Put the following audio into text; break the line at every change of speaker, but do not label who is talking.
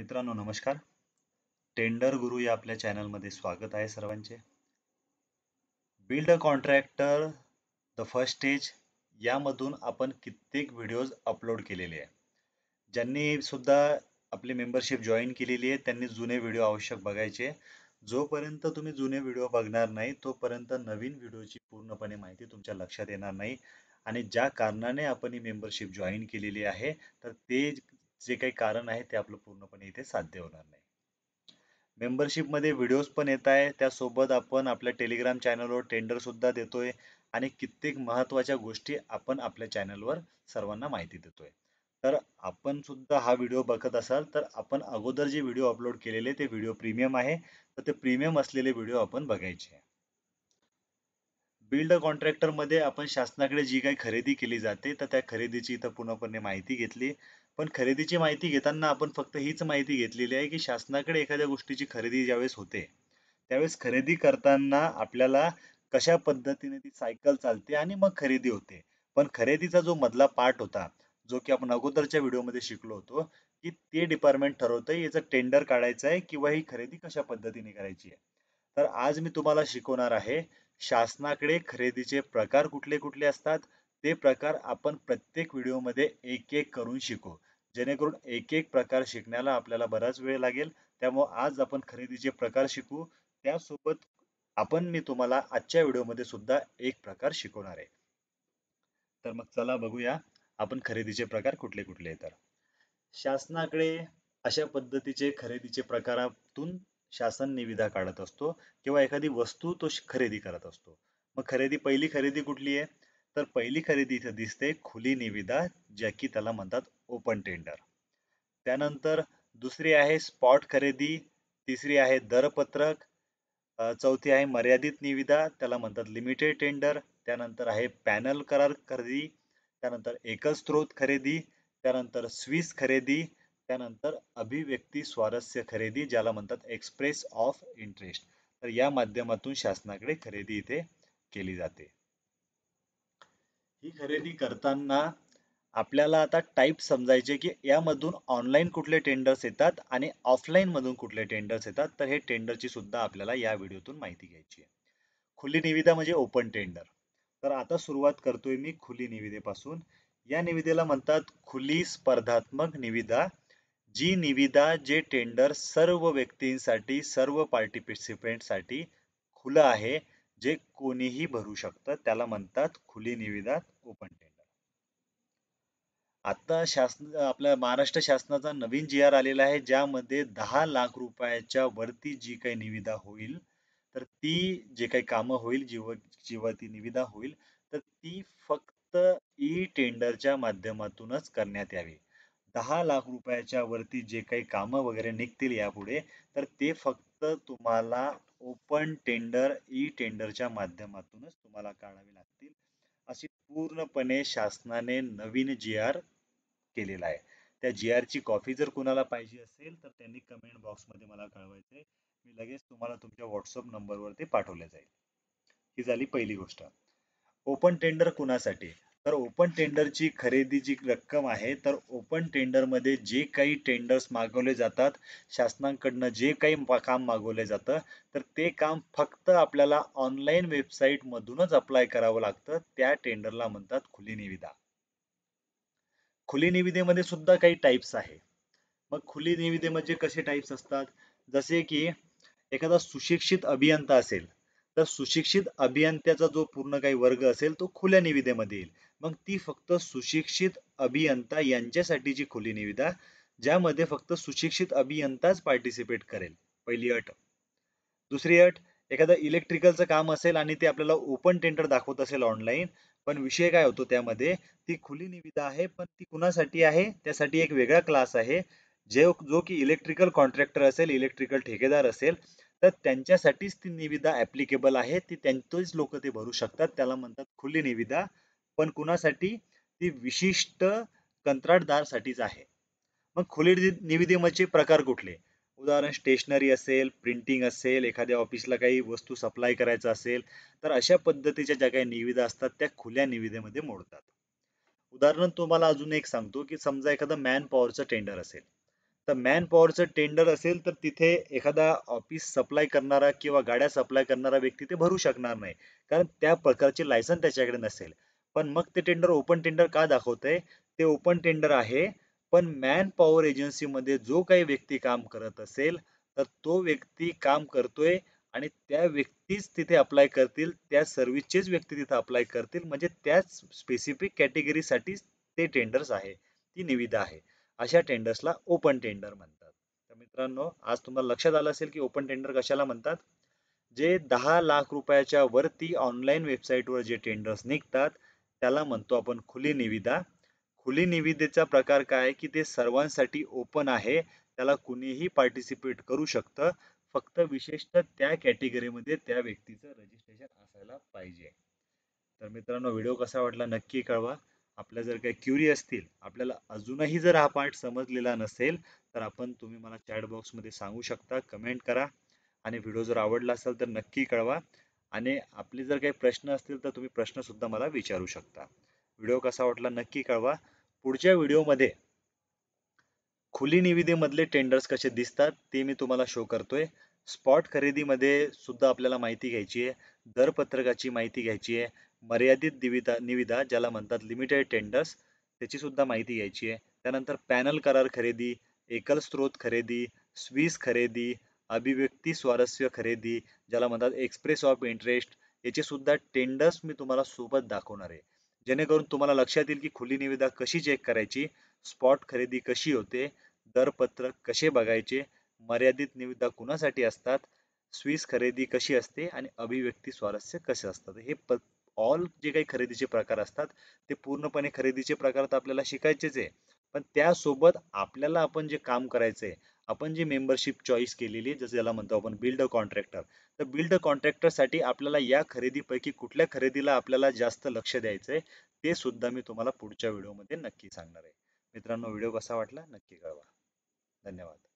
मित्रांनो नमस्कार टेंडर गुरु या आपल्या चॅनलमध्ये स्वागत आहे सर्वांचे build a contractor the first stage यामधून आपण कित्येक व्हिडिओज अपलोड केलेले आहे ज्यांनी सुद्धा आपली मेंबरशिप जॉईन केलेली आहे त्यांनी जुने व्हिडिओ आवश्यक बघायचे जोपर्यंत तुम्ही जुने व्हिडिओ बघणार नाही तोपर्यंत नवीन व्हिडिओची पूर्णपणे माहिती तुमच्या लक्षात येणार नाही आणि ज्या कारणाने आपण ही मेंबरशिप जॉईन केलेली आहे तर ते जे काही कारण आहे ते आपलं पूर्णपणे इथे साध्य होणार नाही मेंबरशिपमध्ये व्हिडिओज पण येत आहे त्यासोबत आपण आपल्या टेलिग्राम चॅनलवर टेंडर सुद्धा देतोय आणि कित्येक महत्त्वाच्या गोष्टी आपण आपल्या चॅनलवर सर्वांना माहिती देतोय तर आपण सुद्धा हा व्हिडिओ बघत असाल तर आपण अगोदर जे व्हिडिओ अपलोड केलेले ते व्हिडिओ प्रीमियम आहे तर ते प्रीमियम असलेले व्हिडिओ आपण बघायचे बिल्ड कॉन्ट्रॅक्टर मध्ये आपण शासनाकडे जी काही खरेदी केली जाते तर त्या खरेदीची इथं पूर्णपणे माहिती घेतली पण खरेदीची माहिती घेताना आपण फक्त हीच माहिती घेतलेली आहे की शासनाकडे एखाद्या गोष्टीची खरेदी ज्यावेळेस होते त्यावेळेस खरेदी करताना आपल्याला कशा पद्धतीने ती सायकल चालते आणि मग खरेदी होते पण खरेदीचा जो मधला पार्ट होता जो की आपण अगोदरच्या व्हिडिओमध्ये शिकलो होतो की ते डिपार्टमेंट ठरवतं याचं टेंडर काढायचं आहे किंवा ही खरेदी कशा पद्धतीने करायची आहे तर आज मी तुम्हाला शिकवणार आहे शासनाकडे खरेदीचे प्रकार कुठले कुठले असतात ते प्रकार आपण प्रत्येक व्हिडिओमध्ये एक एक करून शिकू जेणेकरून एक एक प्रकार शिकण्याला आपल्याला बराच वेळ लागेल त्यामुळे आज आपण खरेदीचे प्रकार शिकू त्यासोबत आपण मी तुम्हाला आजच्या व्हिडिओमध्ये सुद्धा एक प्रकार शिकवणार आहे तर मग चला बघूया आपण खरेदीचे प्रकार कुठले कुठले तर शासनाकडे अशा पद्धतीचे खरेदीचे प्रकारातून शासन निविदा काढत असतो किंवा एखादी वस्तू तो खरेदी करत असतो मग खरेदी पहिली खरेदी कुठली आहे तर पहिली खरेदी इथे दिसते खुली निविदा ज्या की त्याला म्हणतात ओपन टेंडर त्यानंतर दुसरी आहे स्पॉट खरेदी तिसरी आहे दरपत्रक चौथी आहे मर्यादित निविदा त्याला म्हणतात लिमिटेड टेंडर त्यानंतर आहे पॅनल करार खरेदी त्यानंतर एकल स्त्रोत खरेदी त्यानंतर स्विस खरेदी त्यानंतर अभिव्यक्ती स्वारस्य खरेदी ज्याला म्हणतात एक्सप्रेस ऑफ इंटरेस्ट तर या माध्यमातून शासनाकडे खरेदी इथे केली जाते ही खरेदी करताना आपल्याला आता टाईप समजायचे की यामधून ऑनलाईन कुठले टेंडर्स येतात आणि ऑफलाईन मधून कुठले टेंडर्स येतात तर हे टेंडरची सुद्धा आपल्याला या व्हिडिओतून माहिती घ्यायची आहे खुली निविदा म्हणजे ओपन टेंडर तर आता सुरुवात करतोय मी खुली निविदेपासून या निविदेला म्हणतात खुली स्पर्धात्मक निविदा जी निविदा जे टेंडर सर्व व्यक्तींसाठी सर्व पार्टिसिपेंटसाठी खुलं आहे जे कोणीही भरू शकतं त्याला म्हणतात खुली निविदा ओपन टेंडर आता शासन आपल्या महाराष्ट्र शासनाचा नवीन जी आर आलेला आहे ज्यामध्ये दहा लाख रुपयाच्या वरती जी काही निविदा होईल तर ती जे काही कामं होईल जीव जीवती निविदा होईल तर ती फक्त ई टेंडरच्या माध्यमातूनच करण्यात यावी दहा लाख रुपयाच्या वरती जे काही कामं वगैरे निघतील यापुढे तर ते फक्त तुम्हाला ओपन टेंडर ई टेंडरच्या माध्यमातूनच तुम्हाला काढावे लागतील अशी पूर्णपणे शासनाने नवीन जी आर केलेला आहे त्या जी ची कॉपी जर कोणाला पाहिजे असेल तर त्यांनी कमेंट बॉक्समध्ये मला कळवायचं आहे मी लगेच तुम्हाला तुमच्या व्हॉट्सअप नंबरवरती पाठवले जाईल ही झाली पहिली गोष्ट ओपन टेंडर कुणासाठी तर ओपन टेंडरची खरेदी जी रक्कम आहे तर ओपन टेंडरमध्ये जे काही टेंडर्स मागवले जातात शासनाकडनं जे काही काम मागवले जातं तर ते काम फक्त आपल्याला ऑनलाईन मधूनच अप्लाय करावं लागतं त्या टेंडरला म्हणतात खुली निविदा खुली निविदेमध्ये सुद्धा काही टाईप्स आहे मग खुली निविदेमध्ये म्हणजे कसे टाईप्स असतात जसे की एखादा सुशिक्षित अभियंता असेल तर सुशिक्षित अभियंत्याचा जो पूर्ण काही वर्ग असेल तो खुल्या निविदेमध्ये येईल मग ती फक्त सुशिक्षित अभियंता यांच्यासाठीची खुली निविदा ज्यामध्ये फक्त सुशिक्षित अभियंताच पार्टिसिपेट करेल पहिली अट दुसरी अट एखादं इलेक्ट्रिकलचं काम असेल आणि ते आपल्याला ओपन टेंडर दाखवत असेल ऑनलाईन पण विषय काय होतो त्यामध्ये ती खुली निविदा आहे पण ती कुणासाठी आहे त्यासाठी एक वेगळा क्लास आहे जे जो की इलेक्ट्रिकल कॉन्ट्रॅक्टर असेल इलेक्ट्रिकल ठेकेदार असेल तर त्यांच्यासाठीच ती निविदा ॲप्लिकेबल आहे ती त्यांचेच लोक ते भरू शकतात त्याला म्हणतात खुली निविदा पण कुणासाठी ती विशिष्ट कंत्राटदारसाठीच आहे मग खुले निविदेमध्ये प्रकार कुठले उदाहरण स्टेशनरी असेल प्रिंटिंग असेल एखाद्या ऑफिसला काही वस्तू सप्लाय करायचं असेल तर अशा पद्धतीच्या ज्या काही निविदा असतात त्या खुल्या निविदेमध्ये मोडतात उदाहरण तुम्हाला अजून एक सांगतो की समजा एखादं मॅन पॉवरचं टेंडर असेल तर मॅन पॉवरचं टेंडर असेल तर तिथे एखादा ऑफिस सप्लाय करणारा किंवा गाड्या सप्लाय करणारा व्यक्ती ते भरू शकणार नाही कारण त्या प्रकारचे लायसन त्याच्याकडे नसेल पण मग ते टेंडर ओपन टेंडर का दाखवतंय ते ओपन टेंडर आहे पण मॅन पॉवर एजन्सीमध्ये जो काही व्यक्ती काम करत असेल तर तो व्यक्ती काम करतोय आणि त्या व्यक्तीच तिथे अप्लाय करतील त्या सर्व्हिसचेच व्यक्ती तिथे अप्लाय करतील म्हणजे त्याच स्पेसिफिक कॅटेगरीसाठी ते टेंडर्स आहे ती निविदा आहे अशा टेंडर्सला ओपन टेंडर म्हणतात तर मित्रांनो आज तुम्हाला लक्षात आलं असेल की ओपन टेंडर कशाला म्हणतात जे दहा लाख रुपयाच्या वरती ऑनलाईन वेबसाईटवर जे टेंडर्स निघतात त्याला म्हणतो आपण खुली निविदा खुली निविदेचा प्रकार काय आहे की ते सर्वांसाठी ओपन आहे त्याला कुणीही पार्टिसिपेट करू शकतं फक्त विशेषतः त्या कॅटेगरीमध्ये त्या व्यक्तीचं रजिस्ट्रेशन असायला पाहिजे तर मित्रांनो व्हिडिओ कसा वाटला नक्की कळवा आपल्या जर काही क्युरी असतील आपल्याला अजूनही जर हा पार्ट समजलेला नसेल तर आपण तुम्ही मला चॅट बॉक्समध्ये सांगू शकता कमेंट करा आणि व्हिडिओ जर आवडला असेल तर नक्की कळवा आणि आपले जर काही प्रश्न असतील तर तुम्ही प्रश्नसुद्धा मला विचारू शकता व्हिडिओ कसा वाटला नक्की कळवा पुढच्या व्हिडिओमध्ये खुली निविदेमधले टेंडर्स कसे दिसतात ते मी तुम्हाला शो करतोय स्पॉट खरेदीमध्ये सुद्धा आपल्याला माहिती घ्यायची आहे दरपत्रकाची माहिती घ्यायची आहे मर्यादित निविदा निविदा ज्याला म्हणतात लिमिटेड टेंडर्स त्याची सुद्धा माहिती घ्यायची आहे त्यानंतर पॅनल करार खरेदी एकल स्रोत खरेदी स्वीस खरेदी अभिव्यक्ती स्वारस्य खरेदी ज्याला म्हणतात एक्सप्रेस ऑफ इंटरेस्ट याचे सुद्धा टेंडर्स मी तुम्हाला सोबत दाखवणार आहे जेणेकरून तुम्हाला लक्षात येईल की खुली निविदा कशी चेक करायची स्पॉट खरेदी कशी होते दरपत्र कसे बघायचे मर्यादित निविदा कुणासाठी असतात स्विस खरेदी कशी असते आणि अभिव्यक्ती स्वारस्य कसे असतात हे ऑल जे काही खरेदीचे प्रकार असतात ते पूर्णपणे खरेदीचे प्रकार तर आपल्याला शिकायचेच आहे पण त्यासोबत आपल्याला आपण जे काम करायचंय आपण जी मेंबरशिप चॉईस केलेली जसं ज्याला म्हणतो आपण बिल्ड अ कॉन्ट्रॅक्टर तर बिल्ड अ कॉन्ट्रॅक्टरसाठी आपल्याला या खरेदीपैकी कुठल्या खरेदीला आपल्याला जास्त लक्ष द्यायचं आहे ते सुद्धा मी तुम्हाला पुढच्या व्हिडिओमध्ये नक्की सांगणार आहे मित्रांनो व्हिडिओ कसा वाटला नक्की कळवा धन्यवाद